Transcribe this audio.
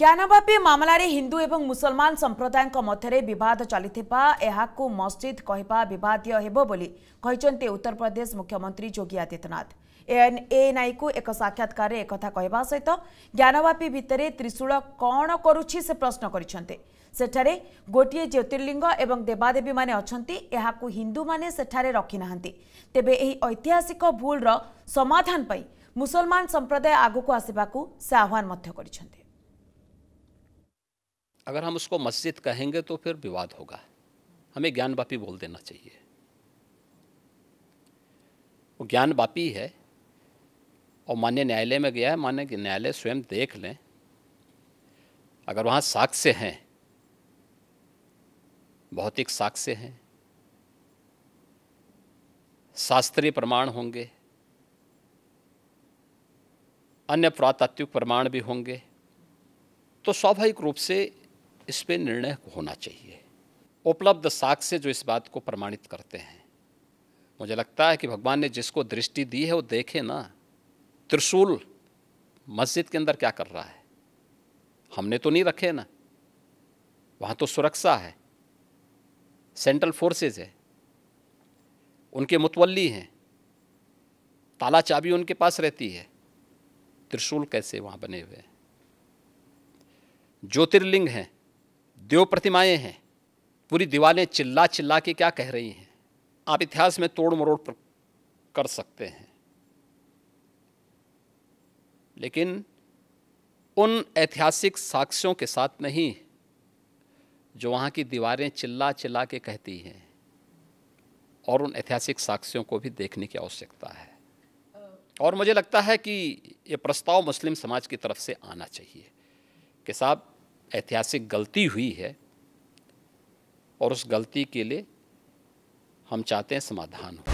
ଜ୍ଞାନବାପୀ ମାମଲାରେ ହିନ୍ଦୁ ଏବଂ ମୁସଲମାନ ସମ୍ପ୍ରଦାୟଙ୍କ ମଧ୍ୟରେ ବିବାଦ ଚାଲିଥିବା ଏହାକୁ ମସ୍ଜିଦ୍ କହିବା ବିବାଦୀୟ ହେବ ବୋଲି କହିଛନ୍ତି ଉତ୍ତରପ୍ରଦେଶ ମୁଖ୍ୟମନ୍ତ୍ରୀ ଯୋଗୀ ଆଦିତ୍ୟନାଥ ଏଏନ୍ଏନ୍ଆଇକୁ ଏକ ସାକ୍ଷାତକାରରେ ଏକଥା କହିବା ସହିତ ଜ୍ଞାନବାପୀ ଭିତରେ ତ୍ରିଶୂଳ କ'ଣ କରୁଛି ସେ ପ୍ରଶ୍ନ କରିଛନ୍ତି ସେଠାରେ ଗୋଟିଏ ଜ୍ୟୋତିର୍ଲିଙ୍ଗ ଏବଂ ଦେବାଦେବୀମାନେ ଅଛନ୍ତି ଏହାକୁ ହିନ୍ଦୁମାନେ ସେଠାରେ ରଖିନାହାନ୍ତି ତେବେ ଏହି ଐତିହାସିକ ଭୁଲର ସମାଧାନ ପାଇଁ ମୁସଲମାନ ସମ୍ପ୍ରଦାୟ ଆଗକୁ ଆସିବାକୁ ସେ ଆହ୍ୱାନ ମଧ୍ୟ କରିଛନ୍ତି अगर हम उसको मस्जिद कहेंगे तो फिर विवाद होगा हमें ज्ञान बापी बोल देना चाहिए वो ज्ञान बापी है और मान्य न्यायालय में गया है मान्य न्यायालय स्वयं देख लें अगर वहाँ साक्ष्य हैं भौतिक साक्ष्य हैं शास्त्रीय प्रमाण होंगे अन्य पुरातात्विक प्रमाण भी होंगे तो स्वाभाविक रूप से इस पर निर्णय होना चाहिए उपलब्ध साक्ष्य जो इस बात को प्रमाणित करते हैं मुझे लगता है कि भगवान ने जिसको दृष्टि दी है वो देखे ना त्रिशूल मस्जिद के अंदर क्या कर रहा है हमने तो नहीं रखे ना वहाँ तो सुरक्षा है सेंट्रल फोर्सेज है उनके मुतवली हैं ताला चाबी उनके पास रहती है त्रिशूल कैसे वहाँ बने हुए हैं ज्योतिर्लिंग हैं देव प्रतिमाएं हैं पूरी दीवारें चिल्ला चिल्ला के क्या कह रही हैं आप इतिहास में तोड़ मरोड़ कर सकते हैं लेकिन उन ऐतिहासिक साक्ष्यों के साथ नहीं जो वहाँ की दीवारें चिल्ला चिल्ला के कहती हैं और उन ऐतिहासिक साक्ष्यों को भी देखने की आवश्यकता है और मुझे लगता है कि ये प्रस्ताव मुस्लिम समाज की तरफ से आना चाहिए कि साहब ऐतिहासिक गलती हुई है और उस गलती के लिए हम चाहते हैं समाधान हो